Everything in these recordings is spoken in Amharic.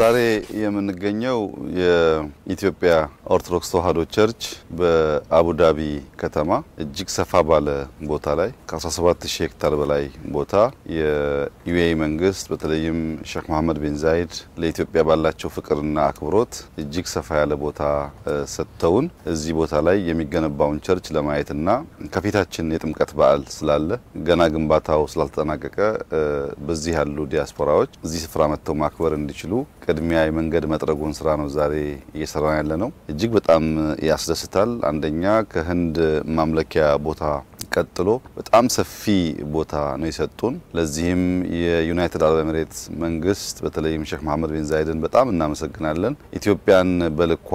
ዛሬ የምንገኘው የኢትዮጵያ ኦርቶዶክስ ተዋሕዶ ቸርች በአቡዳቢ ከተማ እጅግ ሰፋ ባለ ቦታ ላይ ከ170 ሄክታር በላይ ቦታ የዩኤ መንግስት በተለይም ሼክ መሐመድ ቢን ዛይድ ለኢትዮጵያ ባላቸው ፍቅርና አክብሮት እጅግ ሰፋ ያለ ቦታ ሰጥተውን እዚህ ቦታ ላይ የሚገነባውን ቸርች ለማየትና ከፊታችን የጥምቀት በዓል ስላለ ገና ግንባታው ስላልተጠናቀቀ በዚህ ያሉ ዲያስፖራዎች እዚህ ስፍራ መጥተው ማክበር እንዲችሉ ቅድሚያ የመንገድ መጥረጉን ስራ ነው ዛሬ እየሰራ ያለ ነው። እጅግ በጣም ያስደስታል። አንደኛ ከህንድ ማምለኪያ ቦታ ቀጥሎ በጣም ሰፊ ቦታ ነው የሰጡን። ለዚህም የዩናይትድ አረብ ኤምሬት መንግስት በተለይም ሼክ መሐመድ ቢን ዛይድን በጣም እናመሰግናለን። ኢትዮጵያን በልኳ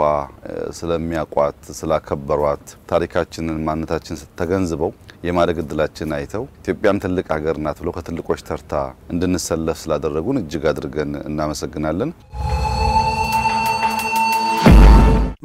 ስለሚያቋት ስላከበሯት፣ ታሪካችንን ማንነታችን ተገንዝበው የማደግ እድላችን አይተው ኢትዮጵያም ትልቅ ሀገር ናት ብሎ ከትልቆች ተርታ እንድንሰለፍ ስላደረጉን እጅግ አድርገን እናመሰግናለን።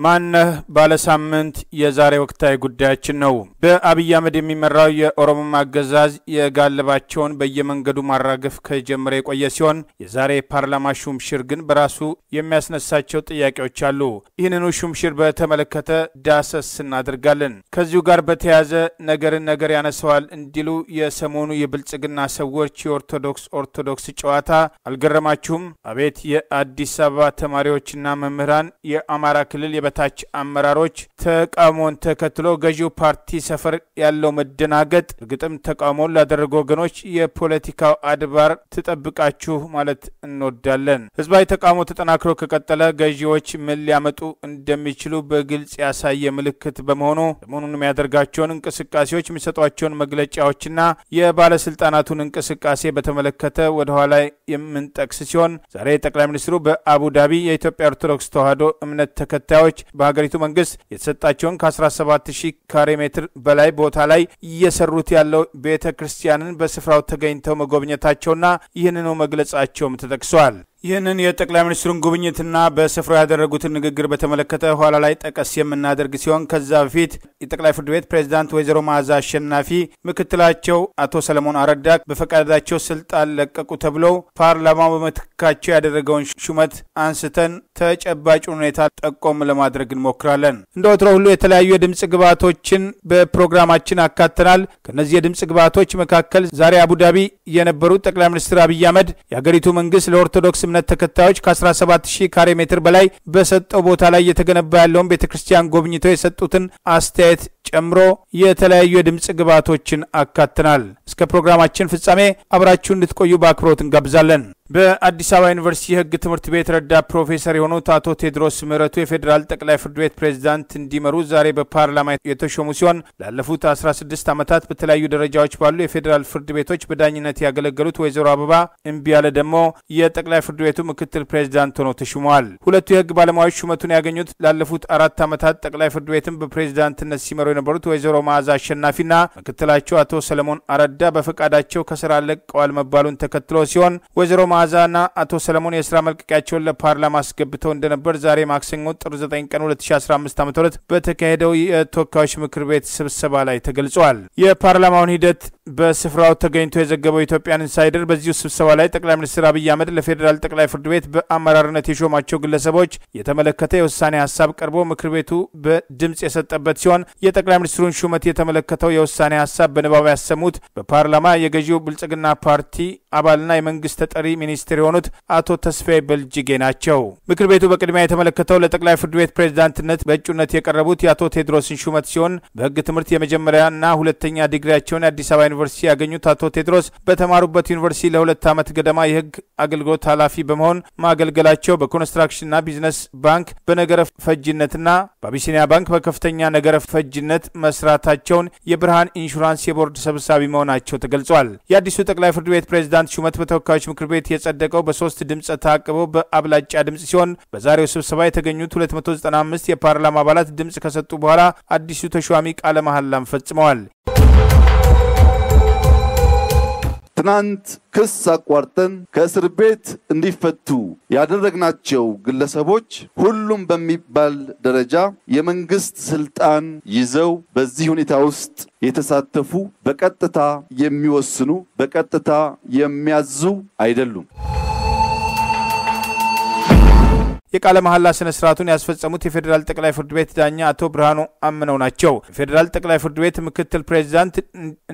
ማነህ ባለሳምንት የዛሬ ወቅታዊ ጉዳያችን ነው። በአብይ አህመድ የሚመራው የኦሮሞ አገዛዝ የጋለባቸውን በየመንገዱ ማራገፍ ከጀመረ የቆየ ሲሆን የዛሬ ፓርላማ ሹምሽር ግን በራሱ የሚያስነሳቸው ጥያቄዎች አሉ። ይህንኑ ሹምሽር በተመለከተ ዳሰስ እናደርጋለን። ከዚሁ ጋር በተያያዘ ነገርን ነገር ያነሰዋል እንዲሉ የሰሞኑ የብልጽግና ሰዎች የኦርቶዶክስ ኦርቶዶክስ ጨዋታ አልገረማችሁም? አቤት የአዲስ አበባ ተማሪዎችና መምህራን የአማራ ክልል በታች አመራሮች ተቃውሞን ተከትሎ ገዢው ፓርቲ ሰፈር ያለው መደናገጥ፣ እርግጥም ተቃውሞን ላደረጉ ወገኖች የፖለቲካው አድባር ትጠብቃችሁ ማለት እንወዳለን። ህዝባዊ ተቃውሞ ተጠናክሮ ከቀጠለ ገዢዎች ምን ሊያመጡ እንደሚችሉ በግልጽ ያሳየ ምልክት በመሆኑ ሰሞኑን የሚያደርጋቸውን እንቅስቃሴዎች የሚሰጧቸውን መግለጫዎችና የባለስልጣናቱን እንቅስቃሴ በተመለከተ ወደኋላ የምንጠቅስ ሲሆን ዛሬ ጠቅላይ ሚኒስትሩ በአቡ ዳቢ የኢትዮጵያ ኦርቶዶክስ ተዋሕዶ እምነት ተከታዮች በሀገሪቱ መንግስት የተሰጣቸውን ከ17 ሺህ ካሬ ሜትር በላይ ቦታ ላይ እየሰሩት ያለው ቤተ ክርስቲያንን በስፍራው ተገኝተው መጎብኘታቸውና ይህንኑ መግለጻቸውም ተጠቅሷል። ይህንን የጠቅላይ ሚኒስትሩን ጉብኝትና በስፍራ ያደረጉትን ንግግር በተመለከተ ኋላ ላይ ጠቀስ የምናደርግ ሲሆን ከዛ በፊት የጠቅላይ ፍርድ ቤት ፕሬዝዳንት ወይዘሮ መዓዛ አሸናፊ ምክትላቸው አቶ ሰለሞን አረዳ በፈቃዳቸው ስልጣን ለቀቁ ተብለው ፓርላማው በምትካቸው ያደረገውን ሹመት አንስተን ተጨባጭ ሁኔታ ጠቆም ለማድረግ እንሞክራለን። እንደ ወትሮ ሁሉ የተለያዩ የድምፅ ግብዓቶችን በፕሮግራማችን አካተናል። ከእነዚህ የድምፅ ግብዓቶች መካከል ዛሬ አቡዳቢ የነበሩት ጠቅላይ ሚኒስትር አብይ አህመድ የአገሪቱ መንግስት ለኦርቶዶክስ እምነት ተከታዮች ከ17000 ካሬ ሜትር በላይ በሰጠው ቦታ ላይ እየተገነባ ያለውን ቤተ ክርስቲያን ጎብኝተው የሰጡትን አስተያየት ጨምሮ የተለያዩ የድምፅ ግብዓቶችን አካትናል። እስከ ፕሮግራማችን ፍጻሜ አብራችሁ እንድትቆዩ በአክብሮት እንጋብዛለን። በአዲስ አበባ ዩኒቨርሲቲ የህግ ትምህርት ቤት ረዳት ፕሮፌሰር የሆኑት አቶ ቴዎድሮስ ምህረቱ የፌዴራል ጠቅላይ ፍርድ ቤት ፕሬዝዳንት እንዲመሩ ዛሬ በፓርላማ የተሾሙ ሲሆን ላለፉት 16 ዓመታት በተለያዩ ደረጃዎች ባሉ የፌዴራል ፍርድ ቤቶች በዳኝነት ያገለገሉት ወይዘሮ አበባ ያለ ደግሞ የጠቅላይ ፍርድ ቤቱ ምክትል ፕሬዝዳንት ሆነው ተሹመዋል። ሁለቱ የህግ ባለሙያዎች ሹመቱን ያገኙት ላለፉት አራት ዓመታት ጠቅላይ ፍርድ ቤትን በፕሬዝዳንትነት ሲመሩ የነበሩት ወይዘሮ መዓዛ አሸናፊና ምክትላቸው አቶ ሰለሞን አረዳ በፈቃዳቸው ከስራ ለቀዋል መባሉን ተከትሎ ሲሆን ወይዘሮ መዓዛና አቶ ሰለሞን የስራ መልቀቂያቸውን ለፓርላማ አስገብተው እንደነበር ዛሬ ማክሰኞ ጥር 9 ቀን 2015 ዓ ም በተካሄደው የተወካዮች ምክር ቤት ስብሰባ ላይ ተገልጿል። የፓርላማውን ሂደት በስፍራው ተገኝቶ የዘገበው ኢትዮጵያን ኢንሳይደር በዚሁ ስብሰባ ላይ ጠቅላይ ሚኒስትር አብይ አህመድ ለፌዴራል ጠቅላይ ፍርድ ቤት በአመራርነት የሾማቸው ግለሰቦች የተመለከተ የውሳኔ ሀሳብ ቀርቦ ምክር ቤቱ በድምፅ የሰጠበት ሲሆን የጠቅላይ ሚኒስትሩን ሹመት የተመለከተው የውሳኔ ሀሳብ በንባብ ያሰሙት በፓርላማ የገዢው ብልጽግና ፓርቲ አባልና የመንግስት ተጠሪ ሚኒስትር የሆኑት አቶ ተስፋዬ በልጅጌ ናቸው። ምክር ቤቱ በቅድሚያ የተመለከተው ለጠቅላይ ፍርድ ቤት ፕሬዝዳንትነት በእጩነት የቀረቡት የአቶ ቴድሮስን ሹመት ሲሆን በህግ ትምህርት የመጀመሪያና ሁለተኛ ዲግሪያቸውን የአዲስ አበባ ዩኒቨርሲቲ ያገኙት አቶ ቴድሮስ በተማሩበት ዩኒቨርሲቲ ለሁለት ዓመት ገደማ የህግ አገልግሎት ኃላፊ በመሆን ማገልገላቸው በኮንስትራክሽንና ቢዝነስ ባንክ በነገረ ፈጅነትና በአቢሲኒያ ባንክ በከፍተኛ ነገረ ፈጅነት መስራታቸውን የብርሃን ኢንሹራንስ የቦርድ ሰብሳቢ መሆናቸው ተገልጿል። የአዲሱ ጠቅላይ ፍርድ ቤት ፕሬዝዳንት ሹመት በተወካዮች ምክር ቤት የጸደቀው በሶስት ድምፅ ታቅበው በአብላጫ ድምፅ ሲሆን በዛሬው ስብሰባ የተገኙት 295 የፓርላማ አባላት ድምፅ ከሰጡ በኋላ አዲሱ ተሿሚ ቃለ መሐላም ፈጽመዋል። ትናንት ክስ አቋርጠን ከእስር ቤት እንዲፈቱ ያደረግናቸው ግለሰቦች ሁሉም በሚባል ደረጃ የመንግስት ስልጣን ይዘው በዚህ ሁኔታ ውስጥ የተሳተፉ በቀጥታ የሚወስኑ በቀጥታ የሚያዙ አይደሉም። የቃለ መሐላ ስነ ስርዓቱን ያስፈጸሙት የፌዴራል ጠቅላይ ፍርድ ቤት ዳኛ አቶ ብርሃኑ አምነው ናቸው። የፌዴራል ጠቅላይ ፍርድ ቤት ምክትል ፕሬዚዳንት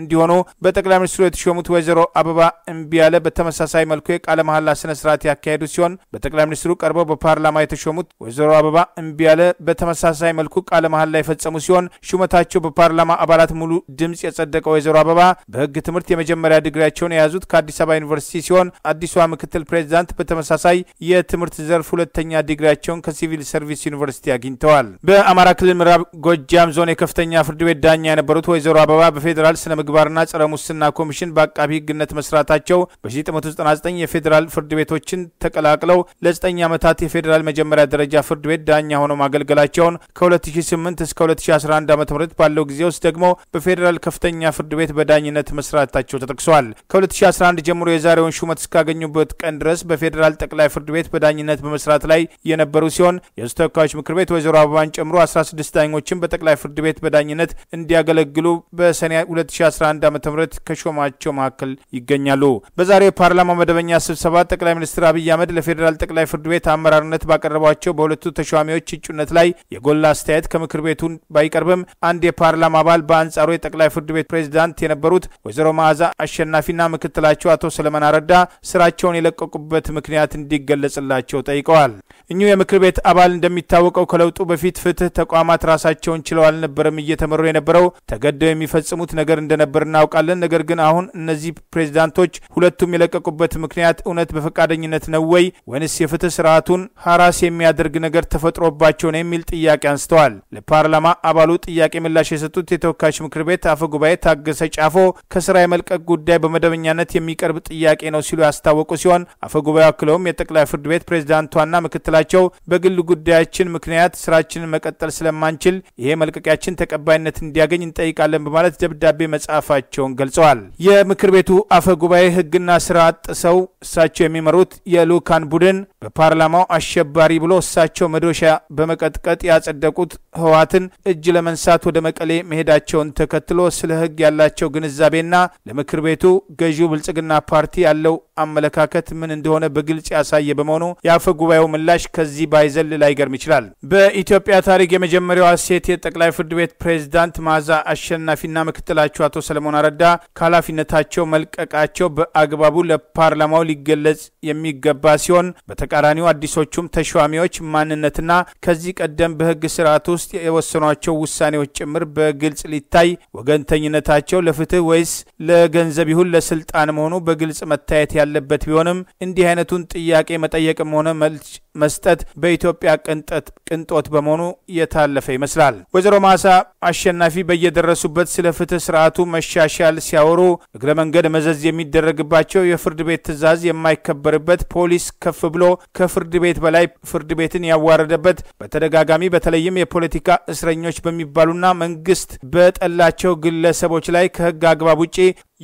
እንዲሆኑ በጠቅላይ ሚኒስትሩ የተሾሙት ወይዘሮ አበባ እምቢያለ በተመሳሳይ መልኩ የቃለ መሐላ ስነ ስርዓት ያካሄዱ ሲሆን በጠቅላይ ሚኒስትሩ ቀርበው በፓርላማ የተሾሙት ወይዘሮ አበባ እምቢያለ በተመሳሳይ መልኩ ቃለ መሐላ የፈጸሙ ሲሆን ሹመታቸው በፓርላማ አባላት ሙሉ ድምፅ የጸደቀ ወይዘሮ አበባ በህግ ትምህርት የመጀመሪያ ድግሪያቸውን የያዙት ከአዲስ አበባ ዩኒቨርሲቲ ሲሆን አዲሷ ምክትል ፕሬዚዳንት በተመሳሳይ የትምህርት ዘርፍ ሁለተኛ ዲግሪያቸውን ከሲቪል ሰርቪስ ዩኒቨርሲቲ አግኝተዋል። በአማራ ክልል ምዕራብ ጎጃም ዞን የከፍተኛ ፍርድ ቤት ዳኛ የነበሩት ወይዘሮ አበባ በፌዴራል ስነ ምግባርና ጸረ ሙስና ኮሚሽን በአቃቢ ህግነት መስራታቸው በ1999 የፌዴራል ፍርድ ቤቶችን ተቀላቅለው ለ9 ዓመታት የፌዴራል መጀመሪያ ደረጃ ፍርድ ቤት ዳኛ ሆነው ማገልገላቸውን ከ2008 እስከ 2011 ዓ ም ባለው ጊዜ ውስጥ ደግሞ በፌዴራል ከፍተኛ ፍርድ ቤት በዳኝነት መስራታቸው ተጠቅሰዋል ከ ከ2011 ጀምሮ የዛሬውን ሹመት እስካገኙበት ቀን ድረስ በፌዴራል ጠቅላይ ፍርድ ቤት በዳኝነት በመስራት ላይ የነበሩ ሲሆን የህዝብ ተወካዮች ምክር ቤት ወይዘሮ አበባን ጨምሮ 16 ዳኞችን በጠቅላይ ፍርድ ቤት በዳኝነት እንዲያገለግሉ በሰኔ 2011 ዓ ም ከሾማቸው መካከል ይገኛሉ። በዛሬው የፓርላማ መደበኛ ስብሰባ ጠቅላይ ሚኒስትር አብይ አህመድ ለፌዴራል ጠቅላይ ፍርድ ቤት አመራርነት ባቀረቧቸው በሁለቱ ተሿሚዎች እጩነት ላይ የጎላ አስተያየት ከምክር ቤቱ ባይቀርብም አንድ የፓርላማ አባል በአንጻሩ የጠቅላይ ፍርድ ቤት ፕሬዚዳንት የነበሩት ወይዘሮ መዓዛ አሸናፊና ምክትላቸው አቶ ሰለመን አረዳ ስራቸውን የለቀቁበት ምክንያት እንዲገለጽላቸው ጠይቀዋል። እኚሁ የምክር ቤት አባል እንደሚታወቀው ከለውጡ በፊት ፍትህ ተቋማት ራሳቸውን ችለው አልነበረም እየተመሩ የነበረው ተገደው የሚፈጽሙት ነገር እንደነበር እናውቃለን። ነገር ግን አሁን እነዚህ ፕሬዚዳንቶች ሁለቱም የለቀቁበት ምክንያት እውነት በፈቃደኝነት ነው ወይ ወይንስ የፍትህ ስርዓቱን ሀራስ የሚያደርግ ነገር ተፈጥሮባቸው ነው የሚል ጥያቄ አንስተዋል። ለፓርላማ አባሉ ጥያቄ ምላሽ የሰጡት የተወካዮች ምክር ቤት አፈ ጉባኤ ታገሰ ጫፎ ከስራ የመልቀቅ ጉዳይ በመደበኛነት የሚቀርብ ጥያቄ ነው ሲሉ ያስታወቁ ሲሆን አፈ ጉባኤው አክለውም የጠቅላይ ፍርድ ቤት ፕሬዚዳንቷና ምክትል በመቻላቸው በግል ጉዳያችን ምክንያት ስራችንን መቀጠል ስለማንችል ይሄ መልቀቂያችን ተቀባይነት እንዲያገኝ እንጠይቃለን በማለት ደብዳቤ መጻፋቸውን ገልጸዋል። የምክር ቤቱ አፈ ጉባኤ ህግና ስራ ጥሰው እሳቸው የሚመሩት የልኡካን ቡድን በፓርላማው አሸባሪ ብሎ እሳቸው መዶሻ በመቀጥቀጥ ያጸደቁት ህወሓትን እጅ ለመንሳት ወደ መቀሌ መሄዳቸውን ተከትሎ ስለ ህግ ያላቸው ግንዛቤና ለምክር ቤቱ ገዢው ብልጽግና ፓርቲ ያለው አመለካከት ምን እንደሆነ በግልጽ ያሳየ በመሆኑ የአፈ ጉባኤው ምላሽ ከዚህ ባይዘል ላይገርም ይችላል። በኢትዮጵያ ታሪክ የመጀመሪያዋ ሴት የጠቅላይ ፍርድ ቤት ፕሬዝዳንት መዓዛ አሸናፊና ምክትላቸው አቶ ሰለሞን አረዳ ከኃላፊነታቸው መልቀቃቸው በአግባቡ ለፓርላማው ሊገለጽ የሚገባ ሲሆን በተቃራኒው አዲሶቹም ተሿሚዎች ማንነትና ከዚህ ቀደም በህግ ስርዓት ውስጥ የወሰኗቸው ውሳኔዎች ጭምር በግልጽ ሊታይ ወገንተኝነታቸው ለፍትህ ወይስ ለገንዘብ ይሁን ለስልጣን መሆኑ በግልጽ መታየት ያለበት ቢሆንም እንዲህ አይነቱን ጥያቄ መጠየቅም ሆነ መልስ መስጠት በኢትዮጵያ ቅንጠት ቅንጦት በመሆኑ የታለፈ ይመስላል። ወይዘሮ ማሳ አሸናፊ በየደረሱበት ስለ ፍትህ ስርዓቱ መሻሻል ሲያወሩ እግረ መንገድ መዘዝ የሚደረግባቸው የፍርድ ቤት ትዕዛዝ የማይከበርበት ፖሊስ ከፍ ብሎ ከፍርድ ቤት በላይ ፍርድ ቤትን ያዋረደበት በተደጋጋሚ በተለይም የፖለቲካ እስረኞች በሚባሉና መንግስት በጠላቸው ግለሰቦች ላይ ከህግ አግባብ ውጪ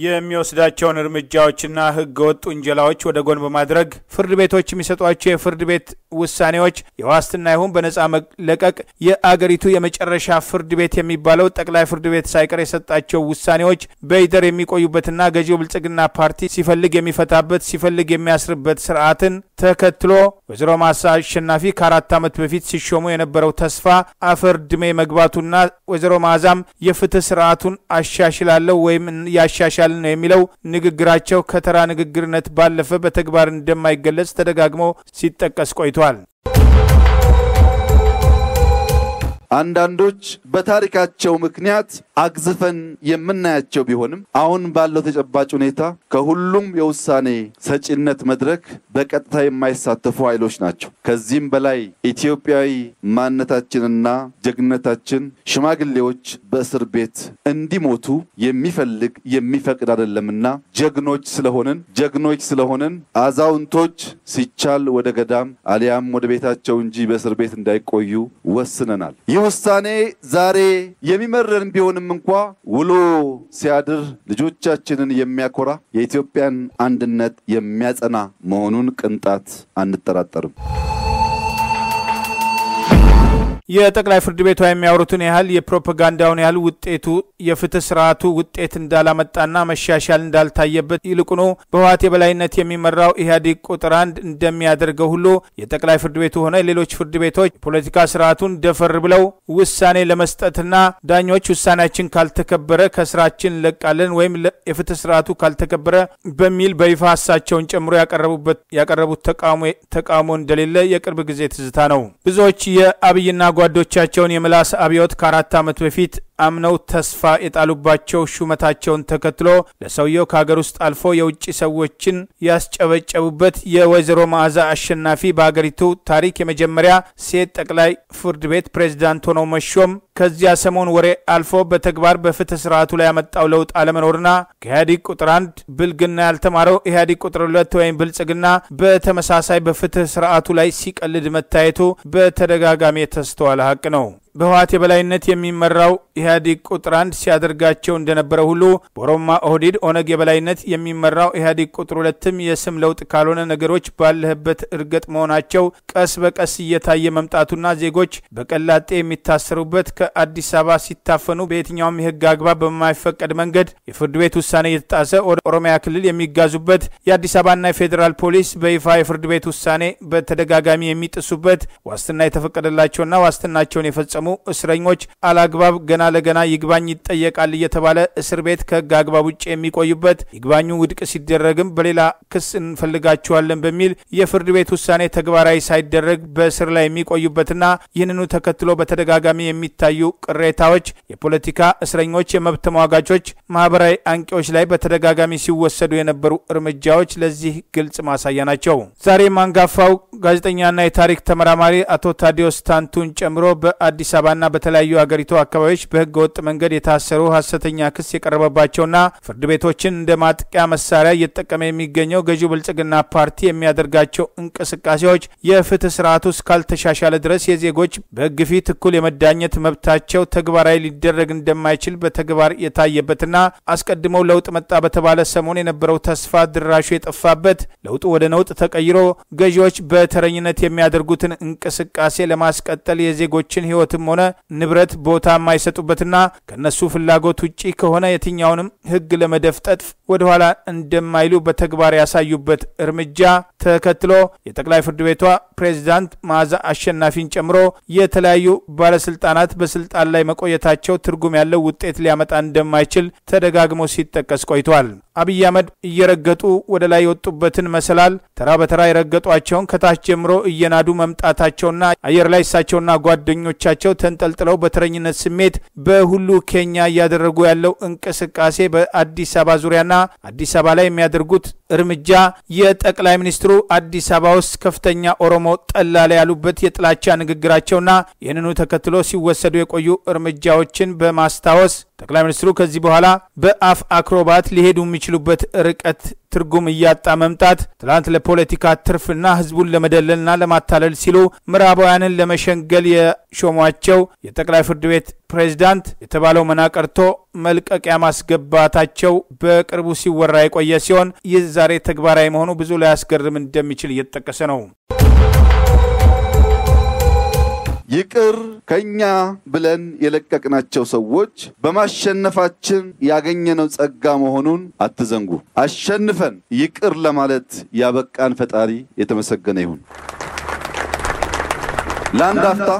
የሚወስዳቸውን እርምጃዎችና ህገወጥ ውንጀላዎች ወደ ጎን በማድረግ ፍርድ ቤቶች የሚሰጧቸው የፍርድ ቤት ውሳኔዎች የዋስትና ይሁን በነጻ መለቀቅ የአገሪቱ የመጨረሻ ፍርድ ቤት የሚባለው ጠቅላይ ፍርድ ቤት ሳይቀር የሰጣቸው ውሳኔዎች በይደር የሚቆዩበትና ገዢው ብልጽግና ፓርቲ ሲፈልግ የሚፈታበት ሲፈልግ የሚያስርበት ስርዓትን ተከትሎ ወይዘሮ ማሳ አሸናፊ ከአራት ዓመት በፊት ሲሾሙ የነበረው ተስፋ አፈር ድሜ መግባቱና ወይዘሮ ማዛም የፍትህ ስርዓቱን አሻሽላለሁ ወይም ያሻሻል ነው የሚለው ንግግራቸው ከተራ ንግግርነት ባለፈ በተግባር እንደማይገለጽ ተደጋግሞ ሲጠቀስ ቆይቷል። አንዳንዶች በታሪካቸው ምክንያት አግዝፈን የምናያቸው ቢሆንም አሁን ባለው ተጨባጭ ሁኔታ ከሁሉም የውሳኔ ሰጪነት መድረክ በቀጥታ የማይሳተፉ ኃይሎች ናቸው። ከዚህም በላይ ኢትዮጵያዊ ማንነታችንና ጀግንነታችን ሽማግሌዎች በእስር ቤት እንዲሞቱ የሚፈልግ የሚፈቅድ አይደለምና ጀግኖች ስለሆንን ጀግኖች ስለሆንን አዛውንቶች ሲቻል ወደ ገዳም አሊያም ወደ ቤታቸው እንጂ በእስር ቤት እንዳይቆዩ ወስነናል። ውሳኔ ዛሬ የሚመረን ቢሆንም እንኳ ውሎ ሲያድር ልጆቻችንን የሚያኮራ የኢትዮጵያን አንድነት የሚያጸና መሆኑን ቅንጣት አንጠራጠርም። የጠቅላይ ፍርድ ቤቷ የሚያወሩትን ያህል የፕሮፓጋንዳውን ያህል ውጤቱ የፍትህ ስርዓቱ ውጤት እንዳላመጣና መሻሻል እንዳልታየበት ይልቁኑ በህወሓት የበላይነት የሚመራው ኢህአዴግ ቁጥር አንድ እንደሚያደርገው ሁሉ የጠቅላይ ፍርድ ቤቱ ሆነ ሌሎች ፍርድ ቤቶች ፖለቲካ ስርዓቱን ደፈር ብለው ውሳኔ ለመስጠትና ዳኞች ውሳኔያችን ካልተከበረ ከስራችን እንለቃለን ወይም የፍትህ ስርዓቱ ካልተከበረ በሚል በይፋ ሀሳቸውን ጨምሮ ያቀረቡት ተቃውሞ እንደሌለ የቅርብ ጊዜ ትዝታ ነው። ብዙዎች የአብይና ጓዶቻቸውን የምላስ አብዮት ከአራት ዓመት በፊት አምነው ተስፋ የጣሉባቸው ሹመታቸውን ተከትሎ ለሰውየው ከሀገር ውስጥ አልፎ የውጭ ሰዎችን ያስጨበጨቡበት የወይዘሮ መዓዛ አሸናፊ በሀገሪቱ ታሪክ የመጀመሪያ ሴት ጠቅላይ ፍርድ ቤት ፕሬዝዳንት ሆነው መሾም ከዚያ ሰሞን ወሬ አልፎ በተግባር በፍትህ ስርዓቱ ላይ ያመጣው ለውጥ አለመኖርና ከኢህአዴግ ቁጥር አንድ ብልግና ያልተማረው ኢህአዴግ ቁጥር ሁለት ወይም ብልጽግና በተመሳሳይ በፍትህ ስርዓቱ ላይ ሲቀልድ መታየቱ በተደጋጋሚ የተስተዋለ ሀቅ ነው። በህወሀት የበላይነት የሚመራው ኢህአዴግ ቁጥር አንድ ሲያደርጋቸው እንደነበረ ሁሉ በኦሮማ ኦህዴድ ኦነግ የበላይነት የሚመራው ኢህአዴግ ቁጥር ሁለትም የስም ለውጥ ካልሆነ ነገሮች ባለህበት እርገጥ መሆናቸው ቀስ በቀስ እየታየ መምጣቱና ዜጎች በቀላጤ የሚታሰሩበት ከአዲስ አበባ ሲታፈኑ በየትኛውም የህግ አግባብ በማይፈቀድ መንገድ የፍርድ ቤት ውሳኔ እየተጣሰ ወደ ኦሮሚያ ክልል የሚጋዙበት የአዲስ አበባና የፌዴራል ፖሊስ በይፋ የፍርድ ቤት ውሳኔ በተደጋጋሚ የሚጥሱበት ዋስትና የተፈቀደላቸውና ዋስትናቸውን የፈጸሙ የተፈጸሙ እስረኞች አላግባብ ገና ለገና ይግባኝ ይጠየቃል እየተባለ እስር ቤት ከህግ አግባብ ውጭ የሚቆዩበት ይግባኙ ውድቅ ሲደረግም በሌላ ክስ እንፈልጋቸዋለን በሚል የፍርድ ቤት ውሳኔ ተግባራዊ ሳይደረግ በእስር ላይ የሚቆዩበትና ይህንኑ ተከትሎ በተደጋጋሚ የሚታዩ ቅሬታዎች የፖለቲካ እስረኞች፣ የመብት ተሟጋቾች፣ ማህበራዊ አንቂዎች ላይ በተደጋጋሚ ሲወሰዱ የነበሩ እርምጃዎች ለዚህ ግልጽ ማሳያ ናቸው። ዛሬም አንጋፋው ጋዜጠኛና የታሪክ ተመራማሪ አቶ ታዲዮስ ታንቱን ጨምሮ በአዲስ አበባና በተለያዩ አገሪቱ አካባቢዎች በህገ ወጥ መንገድ የታሰሩ ሀሰተኛ ክስ የቀረበባቸውና ፍርድ ቤቶችን እንደ ማጥቂያ መሳሪያ እየተጠቀመ የሚገኘው ገዢው ብልጽግና ፓርቲ የሚያደርጋቸው እንቅስቃሴዎች የፍትህ ስርዓቱ እስካልተሻሻለ ድረስ የዜጎች በህግ ፊት እኩል የመዳኘት መብታቸው ተግባራዊ ሊደረግ እንደማይችል በተግባር የታየበትና አስቀድመው ለውጥ መጣ በተባለ ሰሞን የነበረው ተስፋ ድራሹ የጠፋበት ለውጡ ወደ ነውጥ ተቀይሮ ገዢዎች በተረኝነት የሚያደርጉትን እንቅስቃሴ ለማስቀጠል የዜጎችን ህይወት መሬትም ሆነ ንብረት ቦታ የማይሰጡበትና ከእነሱ ፍላጎት ውጪ ከሆነ የትኛውንም ህግ ለመደፍጠጥ ወደኋላ እንደማይሉ በተግባር ያሳዩበት እርምጃ ተከትሎ የጠቅላይ ፍርድ ቤቷ ፕሬዚዳንት መዓዛ አሸናፊን ጨምሮ የተለያዩ ባለስልጣናት በስልጣን ላይ መቆየታቸው ትርጉም ያለው ውጤት ሊያመጣ እንደማይችል ተደጋግሞ ሲጠቀስ ቆይቷል። አብይ አህመድ እየረገጡ ወደ ላይ የወጡበትን መሰላል ተራ በተራ የረገጧቸውን ከታች ጀምሮ እየናዱ መምጣታቸውና አየር ላይ እሳቸውና ጓደኞቻቸው በእጃቸው ተንጠልጥለው በተረኝነት ስሜት በሁሉ ኬኛ እያደረጉ ያለው እንቅስቃሴ በአዲስ አበባ ዙሪያና አዲስ አበባ ላይ የሚያደርጉት እርምጃ የጠቅላይ ሚኒስትሩ አዲስ አበባ ውስጥ ከፍተኛ ኦሮሞ ጠላላ ያሉበት የጥላቻ ንግግራቸውና ይህንኑ ተከትሎ ሲወሰዱ የቆዩ እርምጃዎችን በማስታወስ ጠቅላይ ሚኒስትሩ ከዚህ በኋላ በአፍ አክሮባት ሊሄዱ የሚችሉበት ርቀት ትርጉም እያጣ መምጣት ትላንት ለፖለቲካ ትርፍና ህዝቡን ለመደለልና ለማታለል ሲሉ ምዕራባውያንን ለመሸንገል የሾሟቸው የጠቅላይ ፍርድ ቤት ፕሬዚዳንት የተባለው መናቀርቶ መልቀቂያ ማስገባታቸው በቅርቡ ሲወራ የቆየ ሲሆን ይህ ዛሬ ተግባራዊ መሆኑ ብዙ ላያስገርም እንደሚችል እየተጠቀሰ ነው። ይቅር ከኛ ብለን የለቀቅናቸው ሰዎች በማሸነፋችን ያገኘነው ጸጋ መሆኑን አትዘንጉ። አሸንፈን ይቅር ለማለት ያበቃን ፈጣሪ የተመሰገነ ይሁን። ለአንድ አፍታ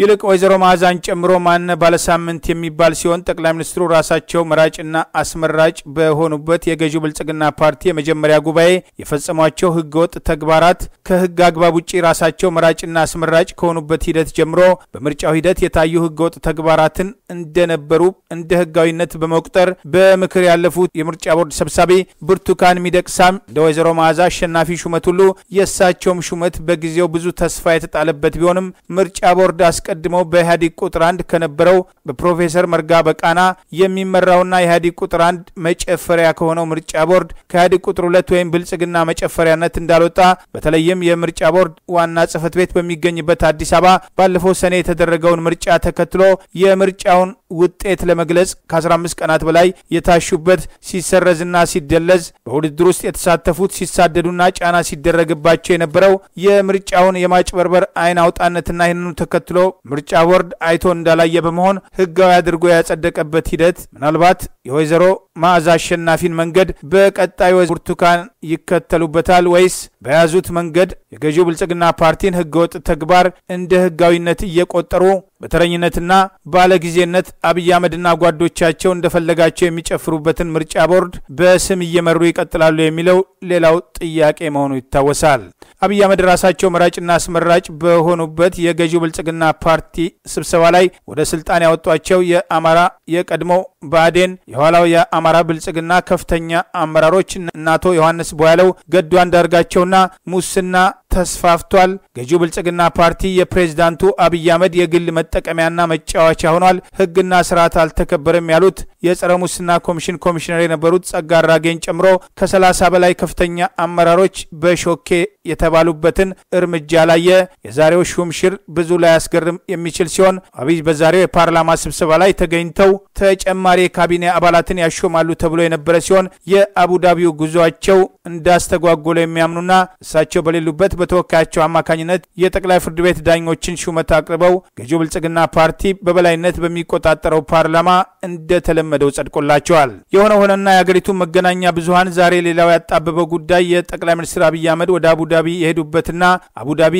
ይልቅ ወይዘሮ መዓዛን ጨምሮ ማነ ባለሳምንት የሚባል ሲሆን ጠቅላይ ሚኒስትሩ ራሳቸው መራጭና አስመራጭ በሆኑበት የገዢው ብልጽግና ፓርቲ የመጀመሪያ ጉባኤ የፈጸሟቸው ህገወጥ ተግባራት ከህግ አግባብ ውጭ ራሳቸው መራጭና አስመራጭ ከሆኑበት ሂደት ጀምሮ በምርጫው ሂደት የታዩ ህገወጥ ተግባራትን እንደነበሩ እንደ ህጋዊነት በመቁጠር በምክር ያለፉት የምርጫ ቦርድ ሰብሳቢ ብርቱካን ሚደቅሳም እንደ ወይዘሮ መዓዛ አሸናፊ ሹመት ሁሉ የእሳቸውም ሹመት በጊዜው ብዙ ተስፋ የተጣለበት ቢሆንም ምርጫ ቦርድ አስ አስቀድሞ በኢህአዴግ ቁጥር አንድ ከነበረው በፕሮፌሰር መርጋ በቃና የሚመራውና የኢህአዴግ ቁጥር አንድ መጨፈሪያ ከሆነው ምርጫ ቦርድ ከኢህአዴግ ቁጥር ሁለት ወይም ብልጽግና መጨፈሪያነት እንዳልወጣ በተለይም የምርጫ ቦርድ ዋና ጽህፈት ቤት በሚገኝበት አዲስ አበባ ባለፈው ሰኔ የተደረገውን ምርጫ ተከትሎ የምርጫውን ውጤት ለመግለጽ ከ15 ቀናት በላይ የታሹበት ሲሰረዝና ሲደለዝ በውድድር ውስጥ የተሳተፉት ሲሳደዱና ጫና ሲደረግባቸው የነበረው የምርጫውን የማጭበርበር አይን አውጣነትና ይህንኑ ተከትሎ ምርጫ ቦርድ አይቶ እንዳላየ በመሆን ህጋዊ አድርጎ ያጸደቀበት ሂደት ምናልባት የወይዘሮ መዓዛ አሸናፊን መንገድ በቀጣይ ብርቱካን ይከተሉበታል ወይስ በያዙት መንገድ የገዢው ብልጽግና ፓርቲን ህገወጥ ተግባር እንደ ህጋዊነት እየቆጠሩ በተረኝነትና ባለጊዜነት አብይ አህመድና ጓዶቻቸው እንደፈለጋቸው የሚጨፍሩበትን ምርጫ ቦርድ በስም እየመሩ ይቀጥላሉ የሚለው ሌላው ጥያቄ መሆኑ ይታወሳል። አብይ አህመድ ራሳቸው መራጭና አስመራጭ በሆኑበት የገዢው ብልጽግና ፓርቲ ስብሰባ ላይ ወደ ስልጣን ያወጧቸው የአማራ የቀድሞ ብአዴን የኋላው የአማራ ብልጽግና ከፍተኛ አመራሮች እና አቶ ዮሐንስ ቦያለው፣ ገዱ አንዳርጋቸውና ሙስና ተስፋፍቷል። ገዢው ብልጽግና ፓርቲ የፕሬዝዳንቱ አብይ አህመድ የግል መጠቀሚያና መጫወቻ ሆኗል፣ ህግና ስርዓት አልተከበረም ያሉት የጸረ ሙስና ኮሚሽን ኮሚሽነር የነበሩት ጸጋ አራጌን ጨምሮ ከ30 በላይ ከፍተኛ አመራሮች በሾኬ የተባሉበትን እርምጃ ላየ የዛሬው ሹምሽር ብዙ ላያስገርም የሚችል ሲሆን አብይ በዛሬው የፓርላማ ስብሰባ ላይ ተገኝተው ተጨማሪ የካቢኔ አባላትን ያሾማሉ ተብሎ የነበረ ሲሆን የአቡዳቢው ጉዞቸው እንዳስተጓጎለ የሚያምኑና እሳቸው በሌሉበት በተወካያቸው አማካኝነት የጠቅላይ ፍርድ ቤት ዳኞችን ሹመት አቅርበው ገዢው ብልጽግና ፓርቲ በበላይነት በሚቆጣጠረው ፓርላማ እንደተለመደው ጸድቆላቸዋል። የሆነ ሆነና የአገሪቱ መገናኛ ብዙሀን ዛሬ ሌላው ያጣበበው ጉዳይ የጠቅላይ ሚኒስትር አብይ አህመድ ወደ አቡዳ አቡዳቢ የሄዱበትና አቡዳቢ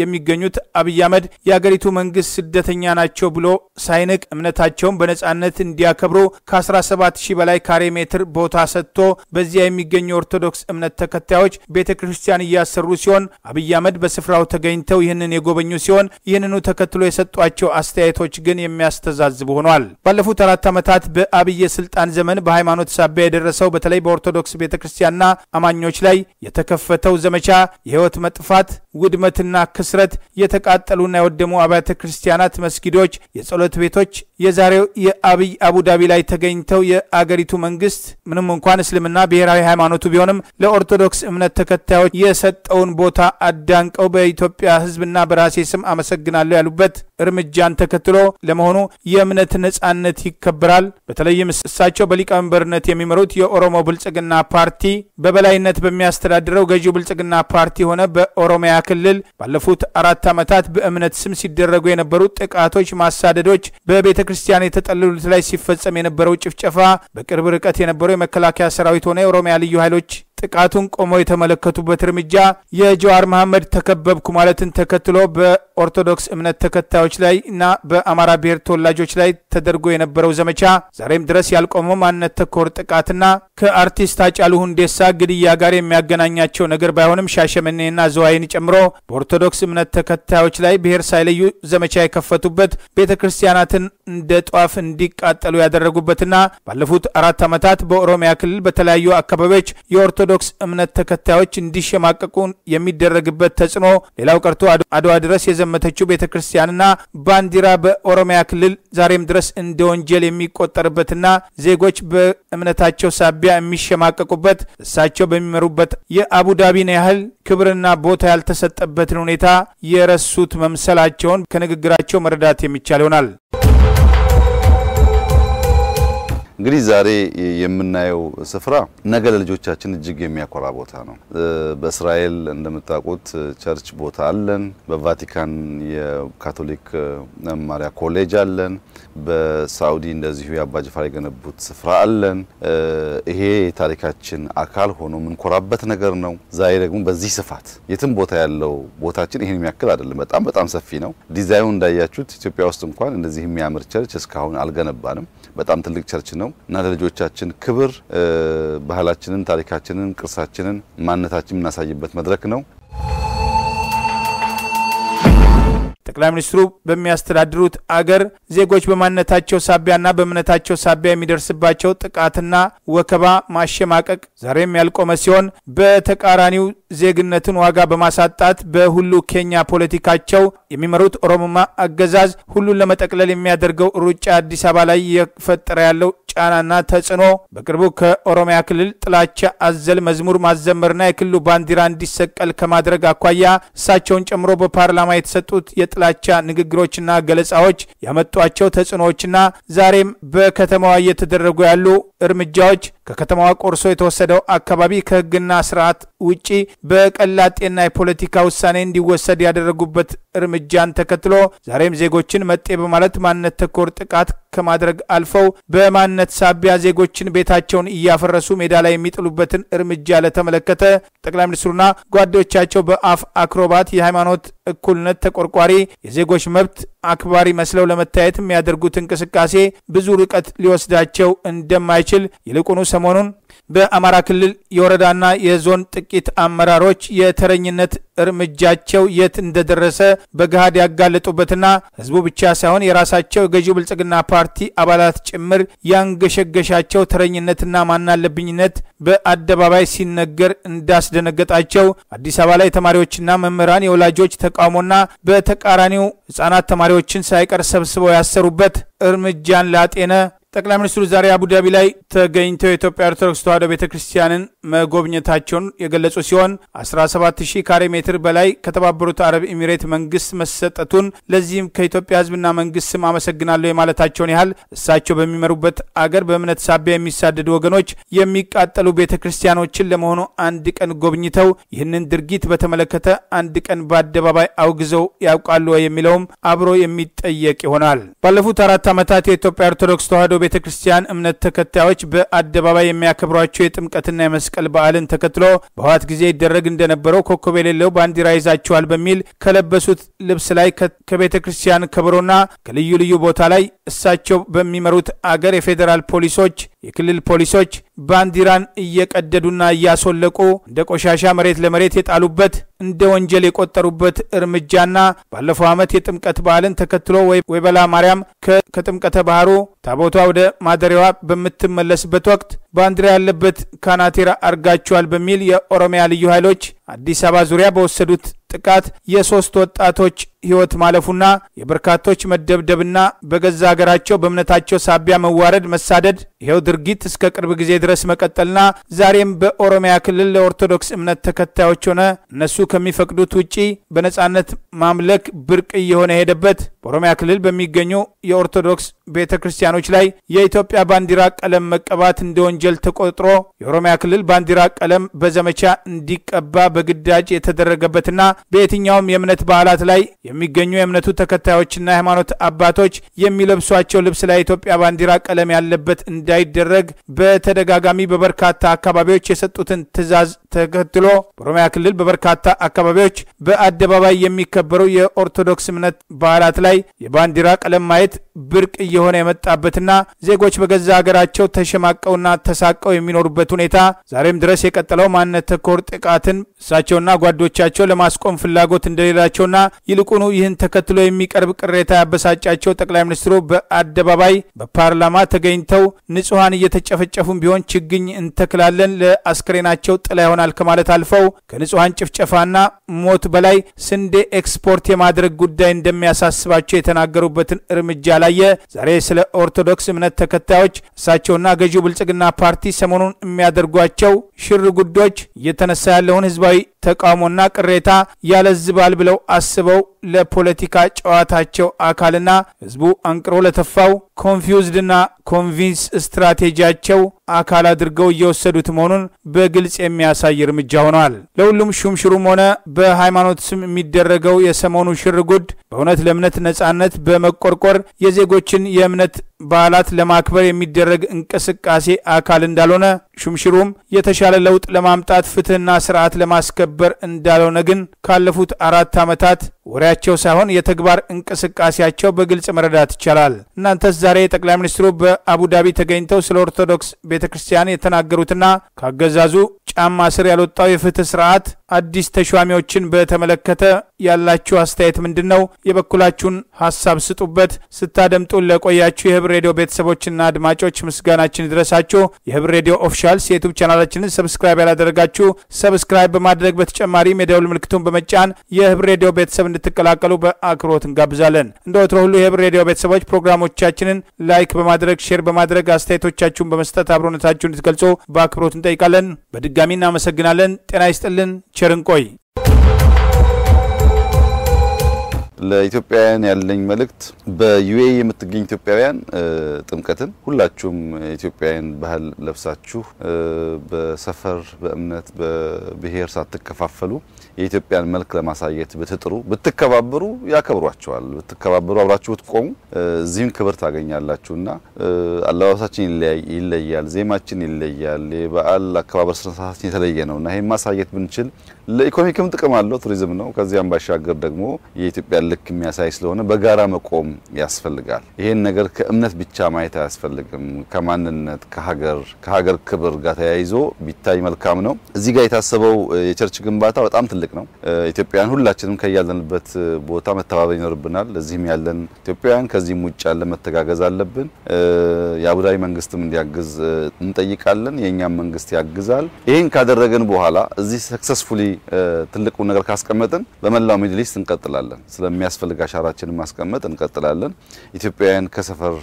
የሚገኙት አብይ አህመድ የአገሪቱ መንግስት ስደተኛ ናቸው ብሎ ሳይንቅ እምነታቸውን በነጻነት እንዲያከብሩ ከ17 ሺህ በላይ ካሬ ሜትር ቦታ ሰጥቶ በዚያ የሚገኙ ኦርቶዶክስ እምነት ተከታዮች ቤተ ክርስቲያን እያሰሩ ሲሆን አብይ አህመድ በስፍራው ተገኝተው ይህንን የጎበኙ ሲሆን ይህንኑ ተከትሎ የሰጧቸው አስተያየቶች ግን የሚያስተዛዝቡ ሆኗል። ባለፉት አራት ዓመታት በአብይ ስልጣን ዘመን በሃይማኖት ሳቢያ የደረሰው በተለይ በኦርቶዶክስ ቤተ ክርስቲያንና አማኞች ላይ የተከፈተው ዘመቻ የሕይወት መጥፋት ውድመትና ክስረት፣ የተቃጠሉና የወደሙ አብያተ ክርስቲያናት፣ መስጊዶች፣ የጸሎት ቤቶች የዛሬው የአብይ አቡዳቢ ላይ ተገኝተው የአገሪቱ መንግስት ምንም እንኳን እስልምና ብሔራዊ ሃይማኖቱ ቢሆንም ለኦርቶዶክስ እምነት ተከታዮች የሰጠውን ቦታ አዳንቀው በኢትዮጵያ ሕዝብና በራሴ ስም አመሰግናለሁ ያሉበት እርምጃን ተከትሎ ለመሆኑ የእምነት ነጻነት ይከበራል? በተለይም እሳቸው በሊቀመንበርነት የሚመሩት የኦሮሞ ብልጽግና ፓርቲ በበላይነት በሚያስተዳድረው ገዢው ብልጽግና ፓርቲ ሆነ በኦሮሚያ ክልል ባለፉት አራት ዓመታት በእምነት ስም ሲደረጉ የነበሩ ጥቃቶች፣ ማሳደዶች፣ በቤተ ክርስቲያን የተጠለሉት ላይ ሲፈጸም የነበረው ጭፍጨፋ፣ በቅርብ ርቀት የነበረው የመከላከያ ሰራዊት ሆነ የኦሮሚያ ልዩ ኃይሎች ጥቃቱን ቆመው የተመለከቱበት እርምጃ የጀዋር መሐመድ ተከበብኩ ማለትን ተከትሎ በኦርቶዶክስ እምነት ተከታዮች ላይ እና በአማራ ብሔር ተወላጆች ላይ ተደርጎ የነበረው ዘመቻ ዛሬም ድረስ ያልቆመው ማንነት ተኮር ጥቃትና ከአርቲስት ሃጫሉ ሁንዴሳ ግድያ ጋር የሚያገናኛቸው ነገር ባይሆንም ሻሸመኔና ዘዋይን ጨምሮ በኦርቶዶክስ እምነት ተከታዮች ላይ ብሔር ሳይለዩ ዘመቻ የከፈቱበት ቤተ ክርስቲያናትን እንደ ጧፍ እንዲቃጠሉ ያደረጉበትና ባለፉት አራት ዓመታት በኦሮሚያ ክልል በተለያዩ አካባቢዎች የኦርቶዶክስ ኦርቶዶክስ እምነት ተከታዮች እንዲሸማቀቁ የሚደረግበት ተጽዕኖ፣ ሌላው ቀርቶ አድዋ ድረስ የዘመተችው ቤተ ክርስቲያንና ባንዲራ በኦሮሚያ ክልል ዛሬም ድረስ እንደ ወንጀል የሚቆጠርበትና ዜጎች በእምነታቸው ሳቢያ የሚሸማቀቁበት እሳቸው በሚመሩበት የአቡዳቢን ያህል ክብርና ቦታ ያልተሰጠበትን ሁኔታ የረሱት መምሰላቸውን ከንግግራቸው መረዳት የሚቻል ይሆናል። እንግዲህ ዛሬ የምናየው ስፍራ ነገ ለልጆቻችን እጅግ የሚያኮራ ቦታ ነው። በእስራኤል እንደምታውቁት ቸርች ቦታ አለን። በቫቲካን የካቶሊክ መማሪያ ኮሌጅ አለን። በሳዑዲ እንደዚሁ የአባጅፋር የገነቡት ስፍራ አለን። ይሄ የታሪካችን አካል ሆኖ የምንኮራበት ነገር ነው። ዛሬ ደግሞ በዚህ ስፋት የትም ቦታ ያለው ቦታችን ይህን የሚያክል አይደለም። በጣም በጣም ሰፊ ነው። ዲዛይኑ እንዳያችሁት ኢትዮጵያ ውስጥ እንኳን እንደዚህ የሚያምር ቸርች እስካሁን አልገነባንም። በጣም ትልቅ ቸርች ነው። ነው እና ለልጆቻችን ክብር ባህላችንን፣ ታሪካችንን፣ ቅርሳችንን፣ ማንነታችን የምናሳይበት መድረክ ነው። ጠቅላይ ሚኒስትሩ በሚያስተዳድሩት አገር ዜጎች በማንነታቸው ሳቢያና በእምነታቸው ሳቢያ የሚደርስባቸው ጥቃትና ወከባ ማሸማቀቅ ዛሬም ያልቆመ ሲሆን በተቃራኒው ዜግነትን ዋጋ በማሳጣት በሁሉ ኬንያ ፖለቲካቸው የሚመሩት ኦሮሞማ አገዛዝ ሁሉን ለመጠቅለል የሚያደርገው ሩጫ አዲስ አበባ ላይ እየፈጠረ ያለው ጫናና ተጽዕኖ በቅርቡ ከኦሮሚያ ክልል ጥላቻ አዘል መዝሙር ማዘመርና የክልሉ ባንዲራ እንዲሰቀል ከማድረግ አኳያ እሳቸውን ጨምሮ በፓርላማ የተሰጡት የጥላቻ ንግግሮችና ገለጻዎች ያመጧቸው ተጽዕኖዎችና ዛሬም በከተማዋ እየተደረጉ ያሉ እርምጃዎች ከከተማዋ ቆርሶ የተወሰደው አካባቢ ከህግና ስርዓት ውጪ በቀላጤና የፖለቲካ ውሳኔ እንዲወሰድ ያደረጉበት እርምጃን ተከትሎ ዛሬም ዜጎችን መጤ በማለት ማንነት ተኮር ጥቃት ከማድረግ አልፈው በማንነት ሳቢያ ዜጎችን ቤታቸውን እያፈረሱ ሜዳ ላይ የሚጥሉበትን እርምጃ ለተመለከተ ጠቅላይ ሚኒስትሩና ጓዶቻቸው በአፍ አክሮባት የሃይማኖት እኩልነት ተቆርቋሪ የዜጎች መብት አክባሪ መስለው ለመታየት የሚያደርጉት እንቅስቃሴ ብዙ ርቀት ሊወስዳቸው እንደማይችል ይልቁኑ ሰሞኑን በአማራ ክልል የወረዳና የዞን ጥቂት አመራሮች የተረኝነት እርምጃቸው የት እንደደረሰ በገሃድ ያጋለጡበትና ህዝቡ ብቻ ሳይሆን የራሳቸው የገዢው ብልጽግና ፓርቲ አባላት ጭምር ያንገሸገሻቸው ተረኝነትና ማናለብኝነት በአደባባይ ሲነገር እንዳስደነገጣቸው አዲስ አበባ ላይ ተማሪዎችና መምህራን የወላጆች ተቃውሞና በተቃራኒው ህጻናት ተማሪዎችን ሳይቀር ሰብስበው ያሰሩበት እርምጃን ላጤነ ጠቅላይ ሚኒስትሩ ዛሬ አቡዳቢ ላይ ተገኝተው የኢትዮጵያ ኦርቶዶክስ ተዋሕዶ ቤተ ክርስቲያንን መጎብኘታቸውን የገለጹ ሲሆን 170 ካሬ ሜትር በላይ ከተባበሩት አረብ ኤሚሬት መንግስት መሰጠቱን ለዚህም ከኢትዮጵያ ህዝብና መንግስት ስም አመሰግናለሁ የማለታቸውን ያህል እሳቸው በሚመሩበት አገር በእምነት ሳቢያ የሚሳደዱ ወገኖች የሚቃጠሉ ቤተ ክርስቲያኖችን ለመሆኑ አንድ ቀን ጎብኝተው ይህንን ድርጊት በተመለከተ አንድ ቀን በአደባባይ አውግዘው ያውቃሉ የሚለውም አብሮ የሚጠየቅ ይሆናል። ባለፉት አራት ዓመታት የኢትዮጵያ ኦርቶዶክስ ተዋሕዶ ቤተ ክርስቲያን እምነት ተከታዮች በአደባባይ የሚያከብሯቸው የጥምቀትና የመስቀል በዓልን ተከትሎ በህወሓት ጊዜ ይደረግ እንደነበረው ኮከብ የሌለው ባንዲራ ይዛቸዋል በሚል ከለበሱት ልብስ ላይ ከቤተ ክርስቲያን ከበሮና ከልዩ ልዩ ቦታ ላይ እሳቸው በሚመሩት አገር የፌዴራል ፖሊሶች የክልል ፖሊሶች ባንዲራን እየቀደዱና እያስወለቁ እንደ ቆሻሻ መሬት ለመሬት የጣሉበት እንደ ወንጀል የቆጠሩበት እርምጃና ባለፈው ዓመት የጥምቀት በዓልን ተከትሎ ወይበላ ማርያም ከጥምቀተ ባህሩ ታቦቷ ወደ ማደሪያዋ በምትመለስበት ወቅት ባንዲራ ያለበት ካናቴራ አርጋችኋል በሚል የኦሮሚያ ልዩ ኃይሎች አዲስ አበባ ዙሪያ በወሰዱት ጥቃት የሶስት ወጣቶች ሕይወት ማለፉና የበርካቶች መደብደብና በገዛ አገራቸው በእምነታቸው ሳቢያ መዋረድ፣ መሳደድ ይኸው ድርጊት እስከ ቅርብ ጊዜ ድረስ መቀጠልና ዛሬም በኦሮሚያ ክልል ለኦርቶዶክስ እምነት ተከታዮች ሆነ እነሱ ከሚፈቅዱት ውጪ በነጻነት ማምለክ ብርቅ እየሆነ ሄደበት በኦሮሚያ ክልል በሚገኙ የኦርቶዶክስ ቤተ ክርስቲያኖች ላይ የኢትዮጵያ ባንዲራ ቀለም መቀባት እንደ ወንጀል ተቆጥሮ የኦሮሚያ ክልል ባንዲራ ቀለም በዘመቻ እንዲቀባ በግዳጅ የተደረገበትና በየትኛውም የእምነት በዓላት ላይ የሚገኙ የእምነቱ ተከታዮችና የሃይማኖት አባቶች የሚለብሷቸው ልብስ ላይ የኢትዮጵያ ባንዲራ ቀለም ያለበት እንዳይደረግ በተደጋጋሚ በበርካታ አካባቢዎች የሰጡትን ትዕዛዝ ተከትሎ በኦሮሚያ ክልል በበርካታ አካባቢዎች በአደባባይ የሚከበሩ የኦርቶዶክስ እምነት በዓላት ላይ የባንዲራ ቀለም ማየት ብርቅ እየሆነ የመጣበትና ዜጎች በገዛ ሀገራቸው ተሸማቀውና ተሳቀው የሚኖሩበት ሁኔታ ዛሬም ድረስ የቀጠለው ማንነት ተኮር ጥቃትን እሳቸውና ጓዶቻቸው ለማስቆም የማቆም ፍላጎት እንደሌላቸውና ይልቁኑ ይህን ተከትሎ የሚቀርብ ቅሬታ ያበሳጫቸው ጠቅላይ ሚኒስትሩ በአደባባይ በፓርላማ ተገኝተው ንጹሐን እየተጨፈጨፉም ቢሆን ችግኝ እንተክላለን ለአስክሬናቸው ጥላ ይሆናል ከማለት አልፈው ከንጹሐን ጭፍጨፋና ሞት በላይ ስንዴ ኤክስፖርት የማድረግ ጉዳይ እንደሚያሳስባቸው የተናገሩበትን እርምጃ ላየ ዛሬ ስለ ኦርቶዶክስ እምነት ተከታዮች እሳቸውና ገዢው ብልጽግና ፓርቲ ሰሞኑን የሚያደርጓቸው ሽር ጉዶች እየተነሳ ያለውን ህዝባዊ ተቃውሞና ቅሬታ ያለዝባል ብለው አስበው ለፖለቲካ ጨዋታቸው አካልና ህዝቡ አንቅሮ ለተፋው ኮንፊውዝድና ኮንቪንስ ስትራቴጂያቸው አካል አድርገው እየወሰዱት መሆኑን በግልጽ የሚያሳይ እርምጃ ሆኗል። ለሁሉም ሹምሽሩም ሆነ በሃይማኖት ስም የሚደረገው የሰሞኑ ሽርጉድ በእውነት ለእምነት ነጻነት በመቆርቆር የዜጎችን የእምነት በዓላት ለማክበር የሚደረግ እንቅስቃሴ አካል እንዳልሆነ ሹምሽሩም የተሻለ ለውጥ ለማምጣት ፍትህና ስርዓት ለማስከበር እንዳልሆነ ግን ካለፉት አራት ዓመታት ወሬያቸው ሳይሆን የተግባር እንቅስቃሴያቸው በግልጽ መረዳት ይቻላል። እናንተስ ዛሬ ጠቅላይ ሚኒስትሩ በአቡዳቢ ተገኝተው ስለ ኦርቶዶክስ ቤተ ክርስቲያን የተናገሩትና ካገዛዙ ጫማ ስር ያልወጣው የፍትህ ስርዓት አዲስ ተሿሚዎችን በተመለከተ ያላችሁ አስተያየት ምንድን ነው? የበኩላችሁን ሀሳብ ስጡበት። ስታደምጡን ለቆያችሁ የህብር ሬዲዮ ቤተሰቦችና አድማጮች ምስጋናችን ይድረሳችሁ። የህብር ሬዲዮ ኦፊሻልስ የዩቱብ ቻናላችንን ሰብስክራይብ ያላደረጋችሁ ሰብስክራይብ በማድረግ በተጨማሪም የደውል ምልክቱን በመጫን የህብር ሬዲዮ ቤተሰብ እንድትቀላቀሉ በአክብሮት እንጋብዛለን። እንደ ወትሮ ሁሉ የህብር ሬዲዮ ቤተሰቦች ፕሮግራሞቻችንን ላይክ በማድረግ ሼር በማድረግ አስተያየቶቻችሁን በመስጠት አብሮ አብሮነታችሁን እንድትገልጹ በአክብሮት እንጠይቃለን። በድጋሚ እናመሰግናለን። ጤና ይስጥልን። ቸርንቆይ ቆይ ለኢትዮጵያውያን ያለኝ መልእክት በዩኤ የምትገኝ ኢትዮጵያውያን ጥምቀትን ሁላችሁም ኢትዮጵያውያን ባህል ለብሳችሁ በሰፈር፣ በእምነት፣ በብሔር ሳትከፋፈሉ የኢትዮጵያን መልክ ለማሳየት ብትጥሩ፣ ብትከባበሩ ያከብሯቸዋል። ብትከባበሩ፣ አብራችሁ ብትቆሙ እዚህም ክብር ታገኛላችሁና አለባበሳችን ይለያል፣ ዜማችን ይለያል፣ የበዓል አከባበር ስነስርዓታችን የተለየ ነውና ይህን ማሳየት ብንችል ለኢኮኖሚክም ጥቅም አለው፣ ቱሪዝም ነው። ከዚያም ባሻገር ደግሞ የኢትዮጵያን ልክ የሚያሳይ ስለሆነ በጋራ መቆም ያስፈልጋል። ይሄን ነገር ከእምነት ብቻ ማየት አያስፈልግም። ከማንነት ከሀገር ከሀገር ክብር ጋር ተያይዞ ቢታይ መልካም ነው። እዚህ ጋር የታሰበው የቸርች ግንባታ በጣም ትልቅ ነው። ኢትዮጵያን ሁላችንም ከያለንበት ቦታ መተባበር ይኖርብናል። እዚህም ያለን ኢትዮጵያውያን ከዚህም ውጭ ያለን መተጋገዝ አለብን። የአቡዳቢ መንግስትም እንዲያግዝ እንጠይቃለን። የእኛም መንግስት ያግዛል። ይህን ካደረግን በኋላ እዚህ ሰክሰስፉሊ ትልቁ ነገር ካስቀመጥን በመላው ሚድል ኢስት እንቀጥላለን። ስለሚያስፈልግ አሻራችንን ማስቀመጥ እንቀጥላለን። ኢትዮጵያውያን ከሰፈር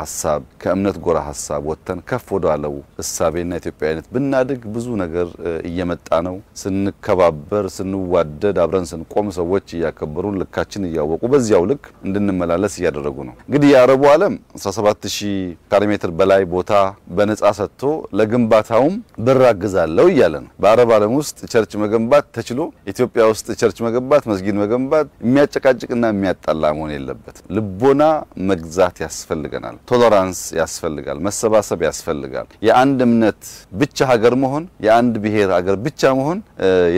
ሀሳብ፣ ከእምነት ጎራ ሀሳብ ወጥተን ከፍ ወዳለው እሳቤና ኢትዮጵያዊነት ብናድግ ብዙ ነገር እየመጣ ነው። ስንከባበር፣ ስንዋደድ፣ አብረን ስንቆም ሰዎች እያከበሩን ልካችን እያወቁ በዚያው ልክ እንድንመላለስ እያደረጉ ነው። እንግዲህ የአረቡ ዓለም 17000 ካሬ ሜትር በላይ ቦታ በነጻ ሰጥቶ ለግንባታውም ብር አግዛለሁ እያለ ነው። በአረብ ዓለም ውስጥ ቸርች መገንባት ተችሎ ኢትዮጵያ ውስጥ ቸርች መገንባት፣ መስጊድ መገንባት የሚያጨቃጭቅና የሚያጣላ መሆን የለበትም። ልቦና መግዛት ያስፈልገናል። ቶለራንስ ያስፈልጋል። መሰባሰብ ያስፈልጋል። የአንድ እምነት ብቻ ሀገር መሆን፣ የአንድ ብሔር ሀገር ብቻ መሆን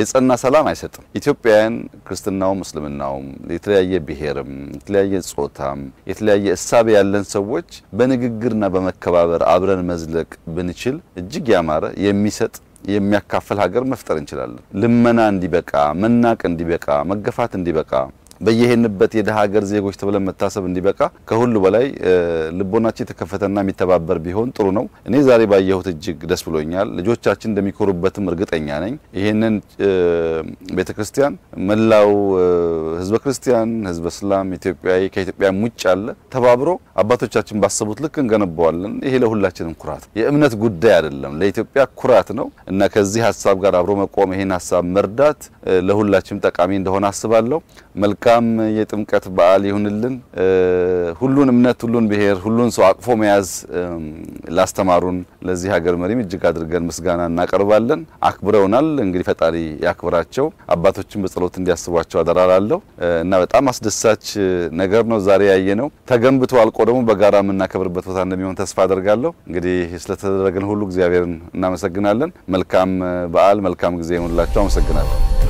የጸና ሰላም አይሰጥም። ኢትዮጵያውያን ክርስትናውም እስልምናውም የተለያየ ብሔርም የተለያየ ጾታም የተለያየ እሳቤ ያለን ሰዎች በንግግርና በመከባበር አብረን መዝለቅ ብንችል እጅግ ያማረ የሚሰጥ የሚያካፍል ሀገር መፍጠር እንችላለን። ልመና እንዲበቃ፣ መናቅ እንዲበቃ፣ መገፋት እንዲበቃ በየሄንበት የደሃ ሀገር ዜጎች ተብለን መታሰብ እንዲበቃ ከሁሉ በላይ ልቦናችን የተከፈተና የሚተባበር ቢሆን ጥሩ ነው። እኔ ዛሬ ባየሁት እጅግ ደስ ብሎኛል። ልጆቻችን እንደሚኮሩበትም እርግጠኛ ነኝ። ይህንን ቤተ ክርስቲያን መላው ህዝበ ክርስቲያን፣ ህዝበ እስላም፣ ኢትዮጵያዊ ከኢትዮጵያም ውጭ አለ ተባብሮ አባቶቻችን ባሰቡት ልክ እንገነባዋለን። ይሄ ለሁላችንም ኩራት የእምነት ጉዳይ አይደለም፣ ለኢትዮጵያ ኩራት ነው እና ከዚህ ሀሳብ ጋር አብሮ መቆም ይህን ሀሳብ መርዳት ለሁላችንም ጠቃሚ እንደሆነ አስባለሁ። መልካም የጥምቀት በዓል ይሁንልን። ሁሉን እምነት፣ ሁሉን ብሔር፣ ሁሉን ሰው አቅፎ መያዝ ላስተማሩን ለዚህ ሀገር መሪም እጅግ አድርገን ምስጋና እናቀርባለን። አክብረውናል። እንግዲህ ፈጣሪ ያክብራቸው። አባቶችን በጸሎት እንዲያስቧቸው አደራላለሁ እና በጣም አስደሳች ነገር ነው ዛሬ ያየ ነው። ተገንብቶ አልቆ ደግሞ በጋራ የምናከብርበት ቦታ እንደሚሆን ተስፋ አደርጋለሁ። እንግዲህ ስለተደረገን ሁሉ እግዚአብሔርን እናመሰግናለን። መልካም በዓል፣ መልካም ጊዜ ይሁንላቸው። አመሰግናለሁ።